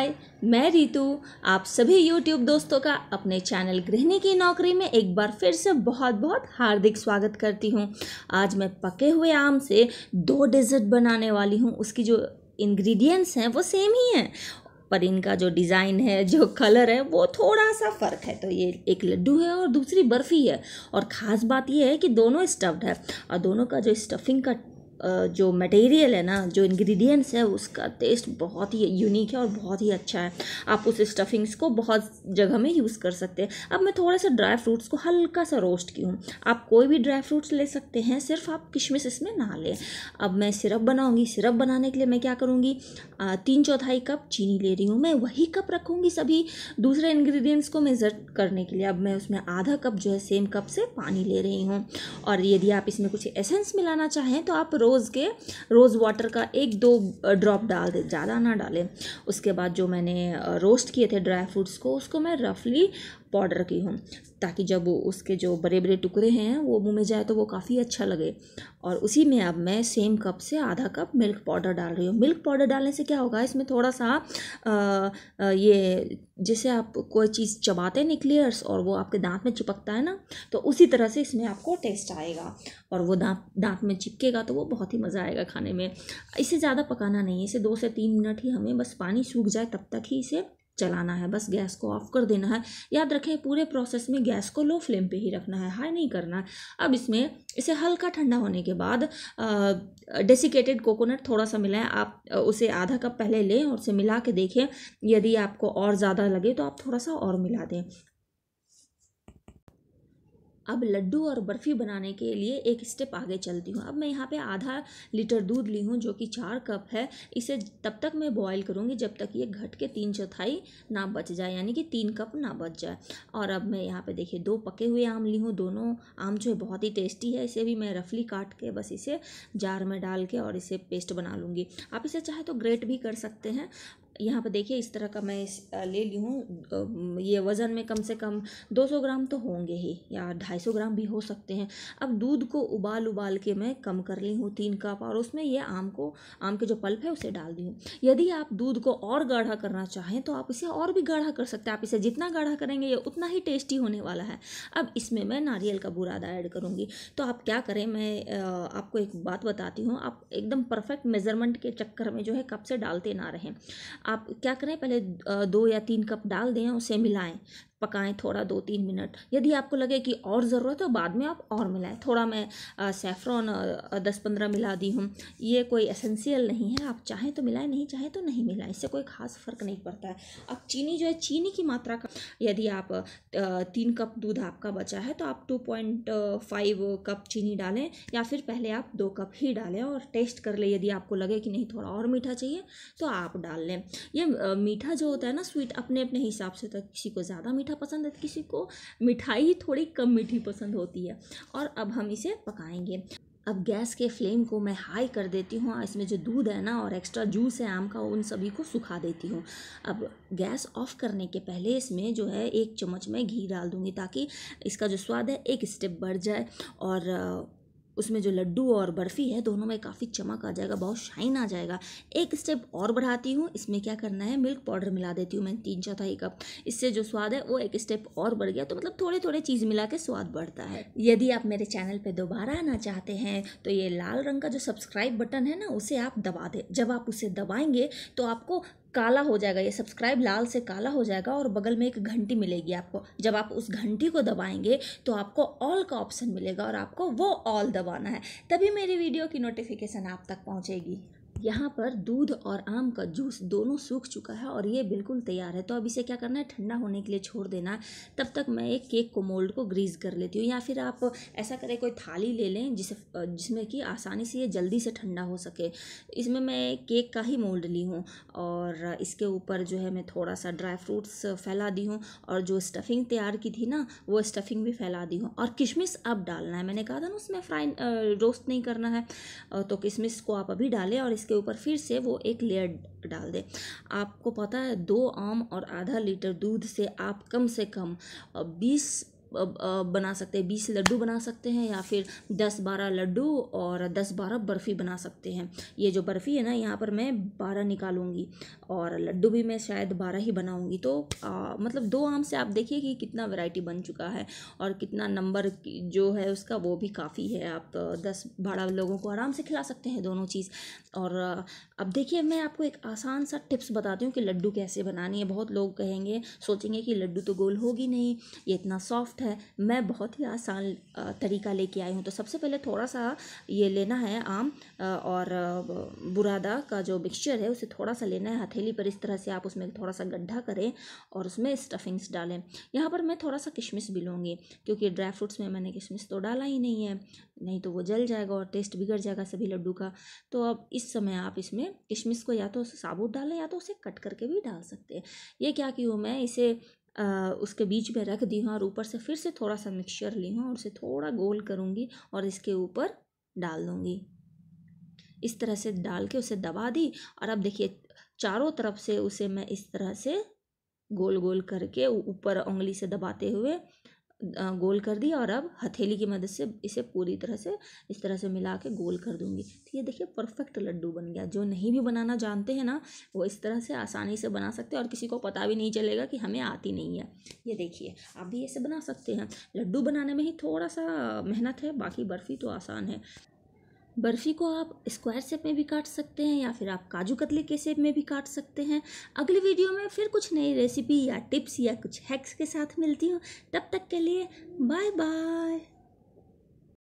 हाय मैं रितु आप सभी यूट्यूब दोस्तों का अपने चैनल गृहिणी की नौकरी में एक बार फिर से बहुत बहुत हार्दिक स्वागत करती हूँ आज मैं पके हुए आम से दो डेजर्ट बनाने वाली हूँ उसकी जो इंग्रेडिएंट्स हैं वो सेम ही हैं पर इनका जो डिज़ाइन है जो कलर है वो थोड़ा सा फ़र्क है तो ये एक लड्डू है और दूसरी बर्फ़ी है और ख़ास बात ये है कि दोनों स्टफ्ड है और दोनों का जो स्टफिंग का जो मटेरियल है ना जो इंग्रेडिएंट्स है उसका टेस्ट बहुत ही यूनिक है और बहुत ही अच्छा है आप उस स्टफिंग्स को बहुत जगह में यूज़ कर सकते हैं अब मैं थोड़ा सा ड्राई फ्रूट्स को हल्का सा रोस्ट की हूँ आप कोई भी ड्राई फ्रूट्स ले सकते हैं सिर्फ आप किशमिश इसमें ना लें अब मैं सिरप बनाऊँगी सिरप बनाने के लिए मैं क्या करूँगी तीन चौथाई कप चीनी ले रही हूँ मैं वही कप रखूँगी सभी दूसरे इन्ग्रीडियंट्स को मेज़र करने के लिए अब मैं उसमें आधा कप जो है सेम कप से पानी ले रही हूँ और यदि आप इसमें कुछ एसेंस मिलाना चाहें तो आप रो रोज़ के रोज़ वाटर का एक दो ड्रॉप डाल दें ज़्यादा ना डालें उसके बाद जो मैंने रोस्ट किए थे ड्राई फ्रूट्स को उसको मैं रफली पाउडर की हूँ ताकि जब उसके जो बड़े बड़े टुकड़े हैं वो मुंह में जाए तो वो काफ़ी अच्छा लगे और उसी में अब मैं सेम कप से आधा कप मिल्क पाउडर डाल रही हूँ मिल्क पाउडर डालने से क्या होगा इसमें थोड़ा सा आ, आ, ये जैसे आप कोई चीज़ चबाते हैं निक्लियर्स और वो आपके दांत में चिपकता है ना तो उसी तरह से इसमें आपको टेस्ट आएगा और वो दांत दांत में चिपकेगा तो वो बहुत ही मज़ा आएगा खाने में इसे ज़्यादा पकाना नहीं है इसे दो से तीन मिनट ही हमें बस पानी सूख जाए तब तक ही इसे चलाना है बस गैस को ऑफ कर देना है याद रखें पूरे प्रोसेस में गैस को लो फ्लेम पे ही रखना है हाई नहीं करना है अब इसमें इसे हल्का ठंडा होने के बाद डेसिकेटेड कोकोनट थोड़ा सा मिलाएं आप उसे आधा कप पहले लें और उसे मिला के देखें यदि आपको और ज़्यादा लगे तो आप थोड़ा सा और मिला दें अब लड्डू और बर्फ़ी बनाने के लिए एक स्टेप आगे चलती हूँ अब मैं यहाँ पे आधा लीटर दूध ली हूँ जो कि चार कप है इसे तब तक मैं बॉईल करूँगी जब तक ये घट के तीन चौथाई ना बच जाए यानी कि तीन कप ना बच जाए और अब मैं यहाँ पे देखिए दो पके हुए आम ली हूँ दोनों आम जो है बहुत ही टेस्टी है इसे भी मैं रफली काट के बस इसे जार में डाल के और इसे पेस्ट बना लूँगी आप इसे चाहे तो ग्रेट भी कर सकते हैं यहाँ पर देखिए इस तरह का मैं ले ली हूँ ये वज़न में कम से कम 200 ग्राम तो होंगे ही या 250 ग्राम भी हो सकते हैं अब दूध को उबाल उबाल के मैं कम कर ली हूँ तीन कप और उसमें ये आम को आम के जो पल्प है उसे डाल दी हूँ यदि आप दूध को और गाढ़ा करना चाहें तो आप इसे और भी गाढ़ा कर सकते हैं आप इसे जितना गाढ़ा करेंगे ये उतना ही टेस्टी होने वाला है अब इसमें मैं नारियल का बुरादा ऐड करूँगी तो आप क्या करें मैं आपको एक बात बताती हूँ आप एकदम परफेक्ट मेज़रमेंट के चक्कर में जो है कप से डालते ना रहें आप क्या करें पहले दो या तीन कप डाल दें उसे मिलाएं पकाएं थोड़ा दो तीन मिनट यदि आपको लगे कि और ज़रूरत है बाद में आप और मिलाएं थोड़ा मैं सेफ्रॉन दस पंद्रह मिला दी हूँ ये कोई एसेंशियल नहीं है आप चाहें तो मिलाएं नहीं चाहें तो नहीं मिलाएं इससे कोई ख़ास फ़र्क नहीं पड़ता है अब चीनी जो है चीनी की मात्रा का यदि आप तीन कप दूध आपका बचा है तो आप टू पॉइंट फाइव कप चीनी डालें या फिर पहले आप दो कप ही डालें और टेस्ट कर लें यदि आपको लगे कि नहीं थोड़ा और मीठा चाहिए तो आप डाल लें ये मीठा जो होता है ना स्वीट अपने अपने हिसाब से तो किसी को ज़्यादा मीठा मीठा पसंद है तो किसी को मिठाई थोड़ी कम मीठी पसंद होती है और अब हम इसे पकाएंगे अब गैस के फ्लेम को मैं हाई कर देती हूँ और इसमें जो दूध है ना और एक्स्ट्रा जूस है आम का उन सभी को सुखा देती हूँ अब गैस ऑफ करने के पहले इसमें जो है एक चम्मच में घी डाल दूँगी ताकि इसका जो स्वाद है एक स्टेप बढ़ जाए और उसमें जो लड्डू और बर्फ़ी है दोनों में काफ़ी चमक आ जाएगा बहुत शाइन आ जाएगा एक स्टेप और बढ़ाती हूँ इसमें क्या करना है मिल्क पाउडर मिला देती हूँ मैं तीन चौथाई कप इससे जो स्वाद है वो एक स्टेप और बढ़ गया तो मतलब थोड़े थोड़े चीज़ मिला के स्वाद बढ़ता है यदि आप मेरे चैनल पर दोबारा आना चाहते हैं तो ये लाल रंग का जो सब्सक्राइब बटन है ना उसे आप दबा दें जब आप उसे दबाएंगे तो आपको काला हो जाएगा ये सब्सक्राइब लाल से काला हो जाएगा और बगल में एक घंटी मिलेगी आपको जब आप उस घंटी को दबाएंगे तो आपको ऑल का ऑप्शन मिलेगा और आपको वो ऑल दबाना है तभी मेरी वीडियो की नोटिफिकेशन आप तक पहुँचेगी यहाँ पर दूध और आम का जूस दोनों सूख चुका है और ये बिल्कुल तैयार है तो अब इसे क्या करना है ठंडा होने के लिए छोड़ देना है तब तक मैं एक केक को मोल्ड को ग्रीस कर लेती हूँ या फिर आप ऐसा करें कोई थाली ले लें जिसे जिसमें कि आसानी से ये जल्दी से ठंडा हो सके इसमें मैं केक का ही मोल्ड ली हूँ और इसके ऊपर जो है मैं थोड़ा सा ड्राई फ्रूट्स फैला दी हूँ और जो स्टफिंग तैयार की थी ना वो स्टफिंग भी फैला दी हूँ और किशमिश अब डालना है मैंने कहा था ना उसमें फ्राई रोस्ट नहीं करना है तो किशमिश को आप अभी डालें और इसके इसके ऊपर फिर से वो एक लेयर डाल दें आपको पता है दो आम और आधा लीटर दूध से आप कम से कम बीस बना सकते हैं बीस लड्डू बना सकते हैं या फिर दस बारह लड्डू और दस बारह बर्फ़ी बना सकते हैं ये जो बर्फ़ी है ना यहाँ पर मैं बारह निकालूंगी और लड्डू भी मैं शायद बारह ही बनाऊंगी तो आ, मतलब दो आम से आप देखिए कि कितना वैरायटी बन चुका है और कितना नंबर जो है उसका वो भी काफ़ी है आप दस बारह लोगों को आराम से खिला सकते हैं दोनों चीज़ और अब देखिए मैं आपको एक आसान सा टिप्स बताती हूँ कि लड्डू कैसे बनानी है बहुत लोग कहेंगे सोचेंगे कि लड्डू तो गोल होगी नहीं ये इतना सॉफ्ट कॉन्सेप्ट है मैं बहुत ही आसान तरीका लेके आई हूँ तो सबसे पहले थोड़ा सा ये लेना है आम और बुरादा का जो मिक्सचर है उसे थोड़ा सा लेना है हथेली पर इस तरह से आप उसमें थोड़ा सा गड्ढा करें और उसमें स्टफिंग्स डालें यहाँ पर मैं थोड़ा सा किशमिश भी लूँगी क्योंकि ड्राई फ्रूट्स में मैंने किशमिश तो डाला ही नहीं है नहीं तो वो जल जाएगा और टेस्ट बिगड़ जाएगा सभी लड्डू का तो अब इस समय आप इसमें किशमिश को या तो साबुत डालें या तो उसे कट करके भी डाल सकते हैं ये क्या की हूँ मैं इसे उसके बीच में रख दी हूँ और ऊपर से फिर से थोड़ा सा मिक्सचर ली हूँ और उसे थोड़ा गोल करूँगी और इसके ऊपर डाल दूँगी इस तरह से डाल के उसे दबा दी और अब देखिए चारों तरफ से उसे मैं इस तरह से गोल गोल करके ऊपर उंगली से दबाते हुए गोल कर दी और अब हथेली की मदद से इसे पूरी तरह से इस तरह से मिला के गोल कर दूंगी तो ये देखिए परफेक्ट लड्डू बन गया जो नहीं भी बनाना जानते हैं ना वो इस तरह से आसानी से बना सकते हैं और किसी को पता भी नहीं चलेगा कि हमें आती नहीं है ये देखिए आप भी ऐसे बना सकते हैं लड्डू बनाने में ही थोड़ा सा मेहनत है बाकी बर्फ़ी तो आसान है बर्फ़ी को आप स्क्वायर शेप में भी काट सकते हैं या फिर आप काजू कतली के शेप में भी काट सकते हैं अगली वीडियो में फिर कुछ नई रेसिपी या टिप्स या कुछ हैक्स के साथ मिलती हूँ तब तक के लिए बाय बाय